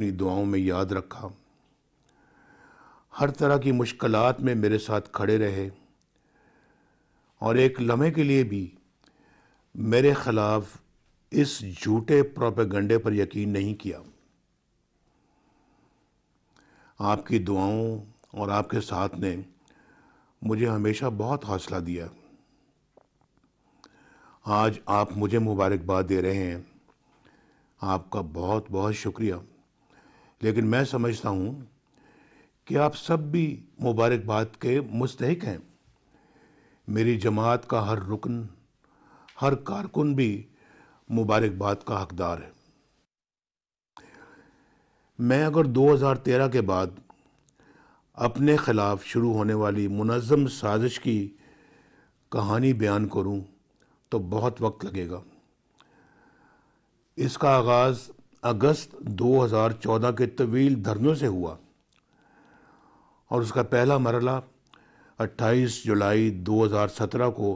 अपनी दुआओं में याद रखा हर तरह की मुश्किलात में मेरे साथ खड़े रहे और एक लम्हे के लिए भी मेरे ख़िलाफ़ इस झूठे प्रोपेगंडे पर यकीन नहीं किया आपकी दुआओं और आपके साथ ने मुझे हमेशा बहुत हौसला दिया आज आप मुझे मुबारकबाद दे रहे हैं आपका बहुत बहुत शुक्रिया लेकिन मैं समझता हूँ कि आप सब भी मुबारकबाद के मुस्तक हैं मेरी जमात का हर रुकन हर कारकुन भी मुबारकबाद का हकदार है मैं अगर 2013 के बाद अपने ख़िलाफ़ शुरू होने वाली मुनज़म साजिश की कहानी बयान करूं तो बहुत वक्त लगेगा इसका आगाज़ अगस्त 2014 के तवील धरनों से हुआ और उसका पहला मरला 28 जुलाई 2017 को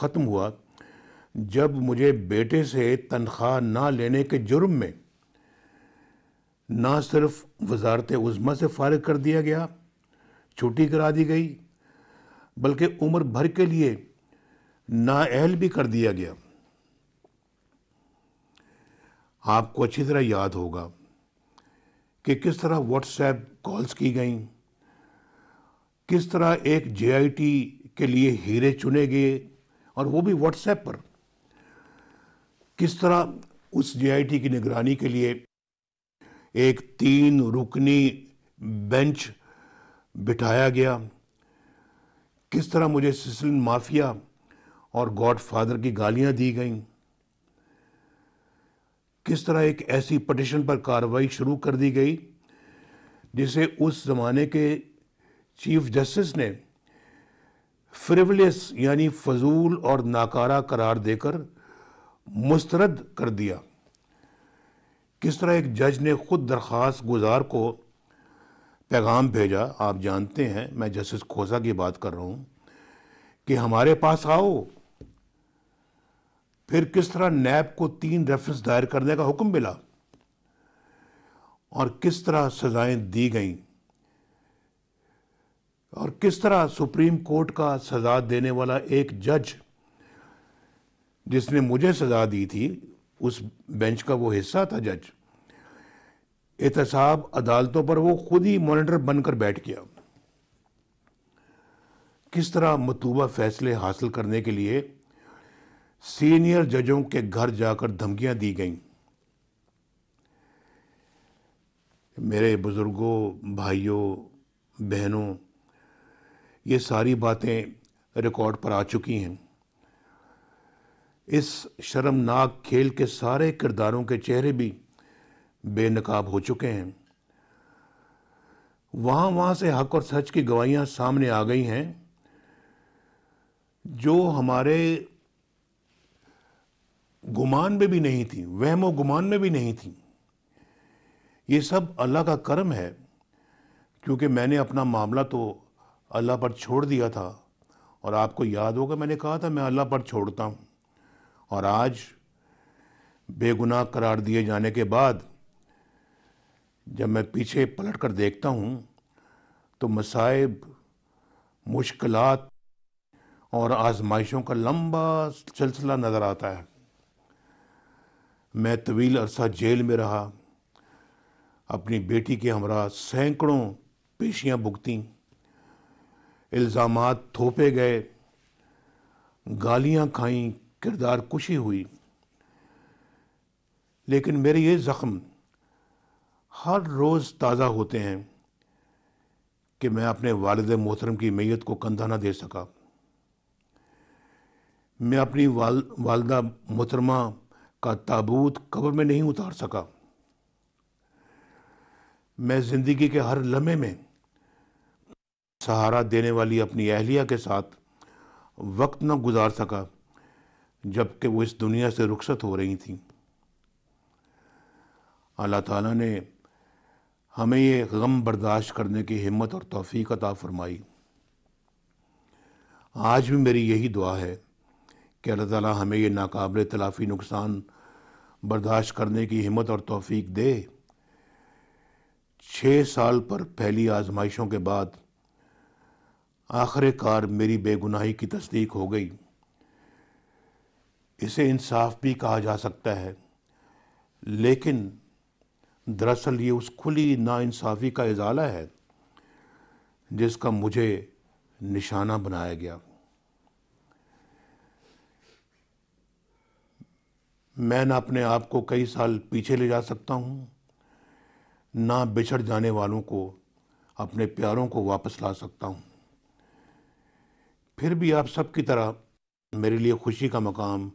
ख़त्म हुआ जब मुझे बेटे से तनख्वाह ना लेने के जुर्म में ना सिर्फ वजारत उज़मा से फारग कर दिया गया छुट्टी करा दी गई बल्कि उम्र भर के लिए नाअहल भी कर दिया गया आपको अच्छी तरह याद होगा कि किस तरह व्हाट्सएप कॉल्स की गई किस तरह एक जेआईटी के लिए हीरे चुने गए और वो भी व्हाट्सएप पर किस तरह उस जेआईटी की निगरानी के लिए एक तीन रुकनी बेंच बिठाया गया किस तरह मुझे सिसिलियन माफिया और गॉडफादर की गालियां दी गईं किस तरह एक ऐसी पटिशन पर कार्रवाई शुरू कर दी गई जिसे उस ज़माने के चीफ जस्टिस ने फ्रिवलेस यानी फजूल और नाकारा करार देकर मुस्तरद कर दिया किस तरह एक जज ने खुद दरख्वास्त गुजार को पैगाम भेजा आप जानते हैं मैं जस्टिस खोसा की बात कर रहा हूँ कि हमारे पास आओ फिर किस तरह नैब को तीन रेफरेंस दायर करने का हुक्म मिला और किस तरह सजाएं दी गई और किस तरह सुप्रीम कोर्ट का सजा देने वाला एक जज जिसने मुझे सजा दी थी उस बेंच का वो हिस्सा था जज एहतसाब अदालतों पर वो खुद ही मॉनिटर बनकर बैठ गया किस तरह मतूबा फैसले हासिल करने के लिए सीनियर जजों के घर जाकर धमकियां दी गईं मेरे बुज़ुर्गों भाइयों बहनों ये सारी बातें रिकॉर्ड पर आ चुकी हैं इस शर्मनाक खेल के सारे किरदारों के चेहरे भी बेनकाब हो चुके हैं वहां वहां से हक और सच की गवाहियां सामने आ गई हैं जो हमारे गुमान में भी नहीं थी वहमो गुमान में भी नहीं थी ये सब अल्लाह का कर्म है क्योंकि मैंने अपना मामला तो अल्लाह पर छोड़ दिया था और आपको याद होगा मैंने कहा था मैं अल्लाह पर छोड़ता हूँ और आज बेगुनाह करार दिए जाने के बाद जब मैं पीछे पलट कर देखता हूँ तो मसाइब मुश्किलात और आजमाइशों का लंबा सिलसिला नज़र आता है मैं तवील अरसा जेल में रहा अपनी बेटी के हमरा सैकड़ों पेशियां भुगतीं इल्ज़ाम थोपे गए गालियां खाई किरदार कुशी हुई लेकिन मेरे ये ज़ख़म हर रोज़ ताज़ा होते हैं कि मैं अपने वालद मोहतरम की मैयत को कंधा ना दे सका मैं अपनी वाल वालदा मोहतरमा का ताबूत कब्र में नहीं उतार सका मैं ज़िंदगी के हर लम्हे में सहारा देने वाली अपनी अहलिया के साथ वक्त न गुजार सका जबकि वो इस दुनिया से रुखसत हो रही थी अल्लाह ताला ने हमें ये गम बर्दाश्त करने की हिम्मत और तोफ़ी अता फ़रमाई आज भी मेरी यही दुआ है कि अल्लाह ताला हमें ये नाकबिल तलाफ़ी नुकसान बर्दाश्त करने की हिम्मत और तोफ़ी दे छः साल पर फैली आजमाइशों के बाद आखिरकार मेरी बेगुनाही की तस्दीक हो गई इसे इंसाफ भी कहा जा सकता है लेकिन दरअसल ये उस खुली नाानसाफ़ी का इजाला है जिसका मुझे निशाना बनाया गया मैं ना अपने आप को कई साल पीछे ले जा सकता हूँ ना बिछड़ जाने वालों को अपने प्यारों को वापस ला सकता हूँ फिर भी आप सब की तरह मेरे लिए खुशी का मकाम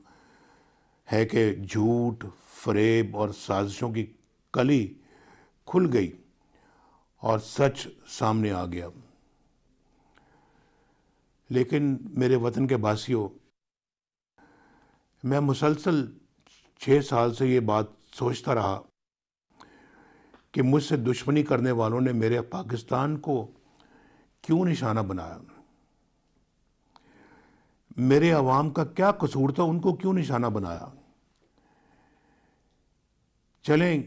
है कि झूठ फरेब और साजिशों की कली खुल गई और सच सामने आ गया लेकिन मेरे वतन के बासियों मैं मुसलसल छः साल से ये बात सोचता रहा कि मुझसे दुश्मनी करने वालों ने मेरे पाकिस्तान को क्यों निशाना बनाया मेरे आवाम का क्या कसूर था उनको क्यों निशाना बनाया चलें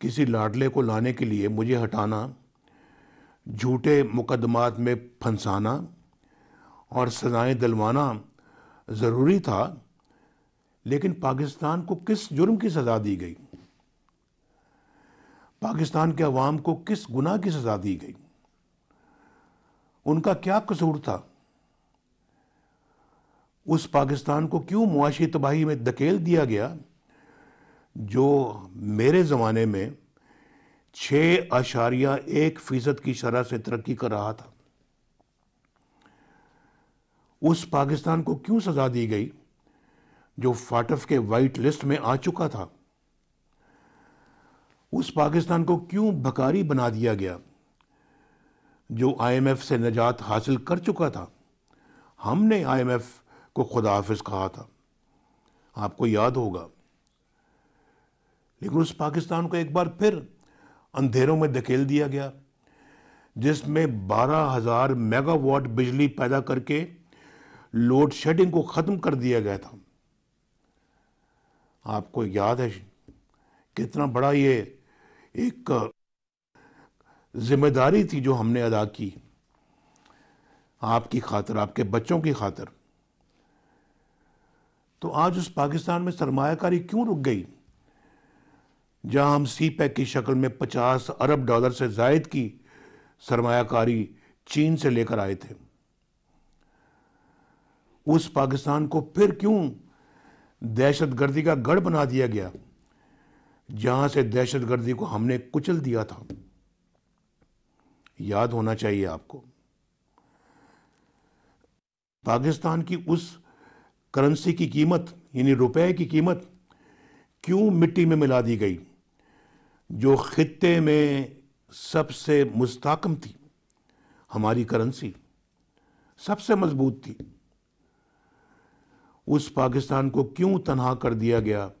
किसी लाडले को लाने के लिए मुझे हटाना झूठे मुकदमात में फंसाना और सजाएं दिलवाना ज़रूरी था लेकिन पाकिस्तान को किस जुर्म की सज़ा दी गई पाकिस्तान के अवाम को किस गुनाह की सज़ा दी गई उनका क्या कसूर था उस पाकिस्तान को क्यों मुआशी तबाही में धकेल दिया गया जो मेरे ज़माने में छः आशारिया एक फ़ीसद की शरह से तरक्की कर रहा था उस पाकिस्तान को क्यों सज़ा दी गई जो फाटफ के वाइट लिस्ट में आ चुका था उस पाकिस्तान को क्यों भकारी बना दिया गया जो आईएमएफ से निजात हासिल कर चुका था हमने आईएमएफ को खुदा हाफिज कहा था आपको याद होगा लेकिन उस पाकिस्तान को एक बार फिर अंधेरों में धकेल दिया गया जिसमें बारह हजार मेगावाट बिजली पैदा करके लोड शेडिंग को ख़त्म कर दिया गया था आपको याद है कितना बड़ा ये एक जिम्मेदारी थी जो हमने अदा की आपकी खातर आपके बच्चों की खातर तो आज उस पाकिस्तान में सरमाकारी क्यों रुक गई जहां हम सी पैक की शक्ल में 50 अरब डॉलर से जायद की सरमाकारी चीन से लेकर आए थे उस पाकिस्तान को फिर क्यों दहशत गर्दी का गढ़ बना दिया गया जहां से दहशत गर्दी को हमने कुचल दिया था याद होना चाहिए आपको पाकिस्तान की उस करेंसी की कीमत यानी रुपए की कीमत क्यों मिट्टी में मिला दी गई जो ख़त्े में सबसे मुस्ताकम थी हमारी करेंसी सबसे मजबूत थी उस पाकिस्तान को क्यों तनहा कर दिया गया